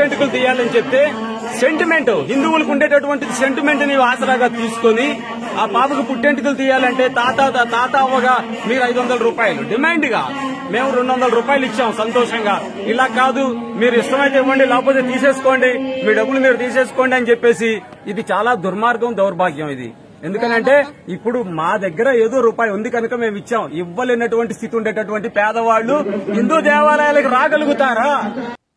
పుట్టెంటుకులు తీయాలని చెప్తే సెంటిమెంట్ హిందువులకు ఉండేటటువంటి సెంటిమెంట్ ని ఆసరాగా తీసుకుని ఆ పాపకు పుట్టెంటుకలు తీయాలంటే తాత తాత అవ్వగా మీరు ఐదు వందల రూపాయలు డిమాండ్ గా మేము రెండు వందల రూపాయలు ఇచ్చాం సంతోషంగా ఇలా కాదు మీరు ఇష్టమైతే ఇవ్వండి లేకపోతే తీసేసుకోండి మీ డబ్బులు మీరు తీసేసుకోండి అని చెప్పేసి ఇది చాలా దుర్మార్గం దౌర్భాగ్యం ఇది ఎందుకనంటే ఇప్పుడు మా దగ్గర ఏదో రూపాయి ఉంది కనుక మేము ఇచ్చాం ఇవ్వలేనటువంటి స్థితి ఉండేటటువంటి పేదవాళ్లు హిందూ దేవాలయాలకు రాగలుగుతారా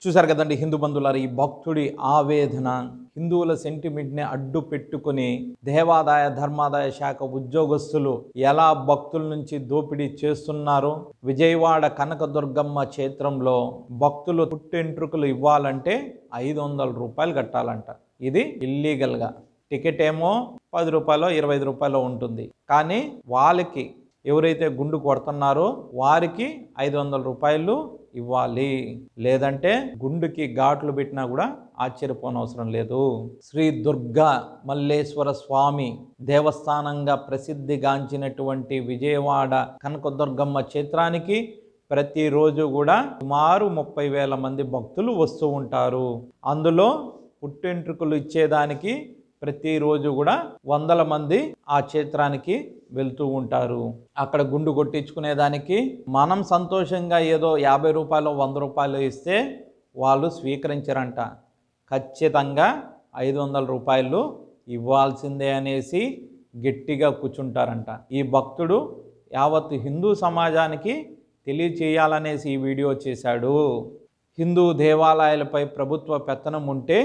చూశారు కదండి హిందూ బంధువులారు ఈ భక్తుడి ఆవేదన హిందువుల సెంటిమెంట్ని అడ్డు పెట్టుకుని దేవాదాయ ధర్మాదాయ శాఖ ఉద్యోగస్తులు ఎలా భక్తుల నుంచి దోపిడీ చేస్తున్నారు విజయవాడ కనకదుర్గమ్మ క్షేత్రంలో భక్తులు పుట్టెంట్రుకులు ఇవ్వాలంటే ఐదు వందల రూపాయలు కట్టాలంట ఇది ఇల్లీగల్గా టికెట్ ఏమో పది రూపాయలు ఇరవై ఐదు రూపాయలు ఉంటుంది కానీ వాళ్ళకి ఎవరైతే గుండు కొడుతున్నారో వారికి ఐదు వందల రూపాయలు ఇవ్వాలి లేదంటే గుండుకి ఘాట్లు పెట్టినా కూడా ఆశ్చర్యపోనవసరం లేదు శ్రీ దుర్గా మల్లేశ్వర స్వామి దేవస్థానంగా ప్రసిద్ధిగాంచినటువంటి విజయవాడ కనకదుర్గమ్మ క్షేత్రానికి ప్రతిరోజు కూడా సుమారు ముప్పై వేల మంది భక్తులు వస్తూ ఉంటారు అందులో పుట్టెంట్రుకలు ఇచ్చేదానికి ప్రతిరోజు కూడా వందల మంది ఆ క్షేత్రానికి వెళ్తూ ఉంటారు అక్కడ గుండు కొట్టించుకునేదానికి మనం సంతోషంగా ఏదో యాభై రూపాయలు వంద రూపాయలు ఇస్తే వాళ్ళు స్వీకరించరంట ఖచ్చితంగా ఐదు వందల రూపాయలు ఇవ్వాల్సిందే అనేసి గట్టిగా కూర్చుంటారంట ఈ భక్తుడు యావత్ హిందూ సమాజానికి తెలియచేయాలనేసి ఈ వీడియో చేశాడు హిందూ దేవాలయాలపై ప్రభుత్వ పెత్తనం ఉంటే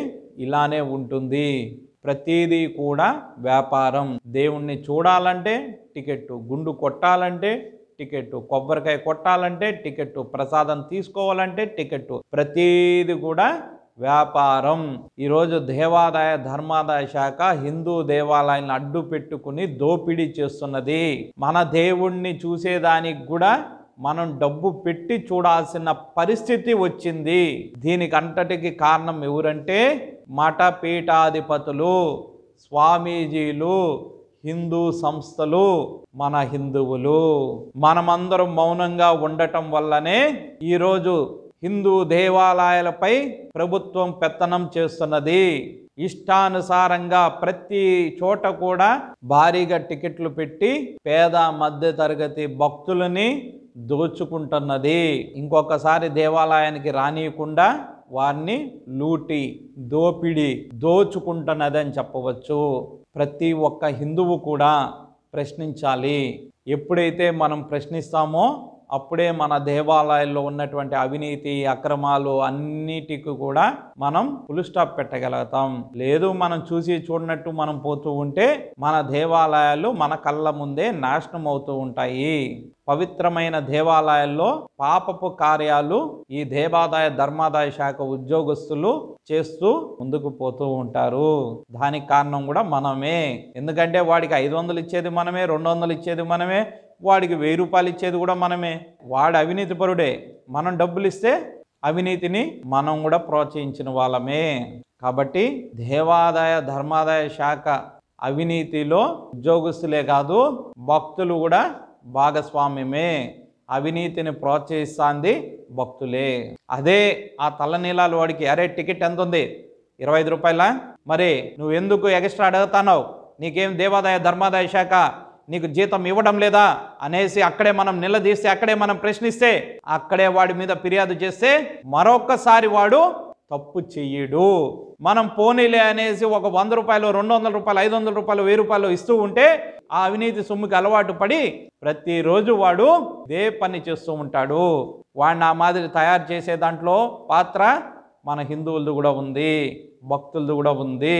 ఇలానే ఉంటుంది ప్రతిదీ కూడా వ్యాపారం దేవుణ్ణి చూడాలంటే టికెట్టు గుండు కొట్టాలంటే టికెట్టు కొబ్బరికాయ కొట్టాలంటే టికెట్టు ప్రసాదం తీసుకోవాలంటే టికెట్టు ప్రతీది కూడా వ్యాపారం ఈరోజు దేవాదాయ ధర్మాదాయ శాఖ హిందూ దేవాలయాన్ని అడ్డు పెట్టుకుని దోపిడీ చేస్తున్నది మన దేవుణ్ణి చూసేదానికి కూడా మనం డబ్బు పెట్టి చూడాల్సిన పరిస్థితి వచ్చింది అంతటికి కారణం ఎవరంటే మఠపీఠాధిపతులు స్వామీజీలు హిందూ సంస్థలు మన హిందువులు మనమందరం మౌనంగా ఉండటం వల్లనే ఈరోజు హిందూ దేవాలయాలపై ప్రభుత్వం పెత్తనం చేస్తున్నది ఇష్టానుసారంగా ప్రతి చోట కూడా భారీగా టికెట్లు పెట్టి పేద మధ్య తరగతి భక్తులని దోచుకుంటున్నది ఇంకొకసారి దేవాలయానికి రానియకుండా వారిని లూటి దోపిడి దోచుకుంటున్నది అని చెప్పవచ్చు ప్రతి ఒక్క హిందువు కూడా ప్రశ్నించాలి ఎప్పుడైతే మనం ప్రశ్నిస్తామో అప్పుడే మన దేవాలయాల్లో ఉన్నటువంటి అవినీతి అక్రమాలు అన్నిటికీ కూడా మనం ఫుల్ స్టాప్ పెట్టగలుగుతాం లేదు మనం చూసి చూడనట్టు మనం పోతూ ఉంటే మన దేవాలయాలు మన కళ్ళ ముందే నాశనం అవుతూ ఉంటాయి పవిత్రమైన దేవాలయాల్లో పాపపు కార్యాలు ఈ దేవాదాయ ధర్మాదాయ శాఖ ఉద్యోగస్తులు చేస్తూ ముందుకు పోతూ ఉంటారు దానికి కారణం కూడా మనమే ఎందుకంటే వాడికి ఐదు వందలు ఇచ్చేది మనమే రెండు వందలు ఇచ్చేది మనమే వాడికి వెయ్యి రూపాయలు ఇచ్చేది కూడా మనమే వాడు అవినీతిపరుడే మనం డబ్బులు ఇస్తే అవినీతిని మనం కూడా ప్రోత్సహించిన వాళ్ళమే కాబట్టి దేవాదాయ ధర్మాదాయ శాఖ అవినీతిలో ఉద్యోగస్తులే కాదు భక్తులు కూడా భాగస్వామ్యమే అవినీతిని ప్రోత్సహిస్తాంది భక్తులే అదే ఆ తలనీలాలు వాడికి అరే టికెట్ ఎంత ఉంది ఇరవై ఐదు రూపాయల మరి నువ్వెందుకు ఎక్స్ట్రా అడుగుతానో నీకేం దేవాదాయ ధర్మాదాయ శాఖ నీకు జీతం ఇవ్వడం లేదా అనేసి అక్కడే మనం నిలదీస్తే అక్కడే మనం ప్రశ్నిస్తే అక్కడే వాడి మీద ఫిర్యాదు చేస్తే మరొకసారి వాడు తప్పు చెయ్యడు మనం పోనీలే అనేసి ఒక వంద రూపాయలు రెండు వందల రూపాయలు ఐదు వందల రూపాయలు వెయ్యి రూపాయలు ఇస్తూ ఉంటే ఆ అవినీతి సొమ్ముకి అలవాటు పడి ప్రతిరోజు వాడు దే పని చేస్తూ ఉంటాడు వాడిని ఆ మాదిరి తయారు చేసే దాంట్లో పాత్ర మన హిందువులది కూడా ఉంది భక్తులది కూడా ఉంది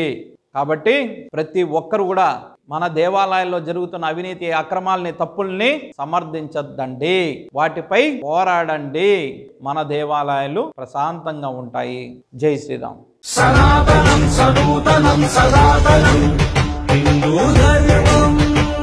కాబట్టి ప్రతి ఒక్కరు కూడా మన దేవాలయాల్లో జరుగుతున్న అవినీతి అక్రమాలని తప్పుల్ని సమర్థించద్దండి వాటిపై పోరాడండి మన దేవాలయాలు ప్రశాంతంగా ఉంటాయి జై శ్రీరామ్ సనాతనం సనూతనం సనాతనం హిందూ ధర్మం